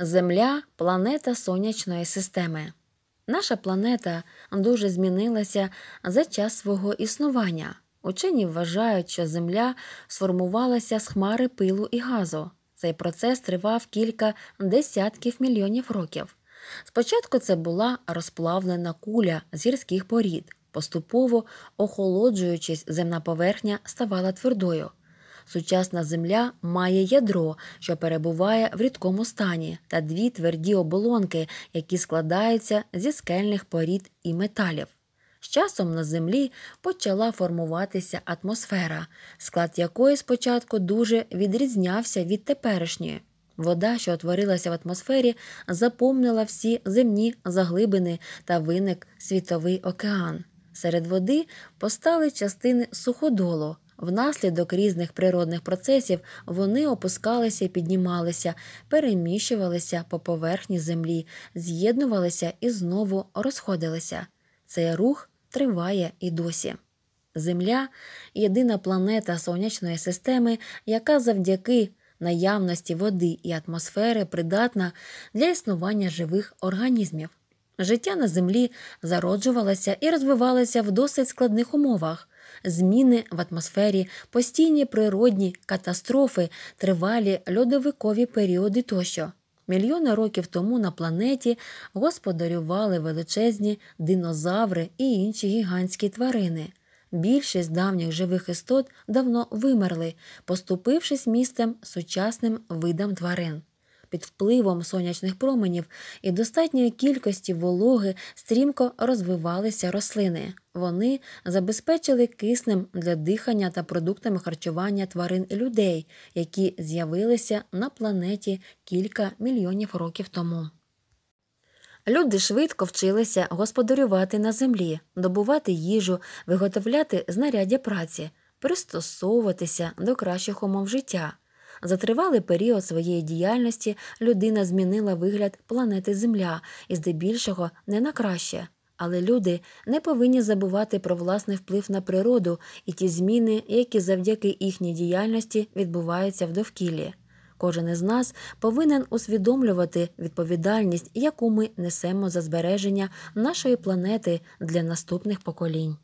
Земля планета сонячної системи. Наша планета дуже змінилася за час свого існування. Учені вважають, що Земля сформувалася з хмари пилу і газу. Цей процес тривав кілька десятків мільйонів років. Спочатку це була розплавлена куля з гірських порід, поступово охолоджуючись, земна поверхня ставала твердою. Сучасна земля має ядро, що перебуває в рідкому стані, та дві тверді оболонки, які складаються зі скельних порід і металів. З часом на землі почала формуватися атмосфера, склад якої спочатку дуже відрізнявся від теперішньої. Вода, що утворилася в атмосфері, заповнила всі земні заглибини та виник світовий океан. Серед води постали частини суходолу, Внаслідок різних природних процесів вони опускалися і піднімалися, переміщувалися по поверхні землі, з'єднувалися і знову розходилися. Цей рух триває і досі. Земля єдина планета сонячної системи, яка завдяки наявності води і атмосфери придатна для існування живих організмів. Життя на землі зароджувалося і розвивалося в досить складних умовах зміни в атмосфері, постійні природні катастрофи, тривалі льодовикові періоди тощо. Мільйони років тому на планеті господарювали величезні динозаври і інші гігантські тварини. Більшість давніх живих істот давно вимерли, поступившись місцем сучасним видам тварин під впливом сонячних променів і достатньої кількості вологи стрімко розвивалися рослини. Вони забезпечили киснем для дихання та продуктами харчування тварин і людей, які з'явилися на планеті кілька мільйонів років тому. Люди швидко вчилися господарювати на землі, добувати їжу, виготовляти знаряддя праці, пристосовуватися до кращих умов життя. За тривалий період своєї діяльності людина змінила вигляд планети Земля і здебільшого не на краще. Але люди не повинні забувати про власний вплив на природу і ті зміни, які завдяки їхній діяльності відбуваються в довкіллі. Кожен із нас повинен усвідомлювати відповідальність, яку ми несемо за збереження нашої планети для наступних поколінь.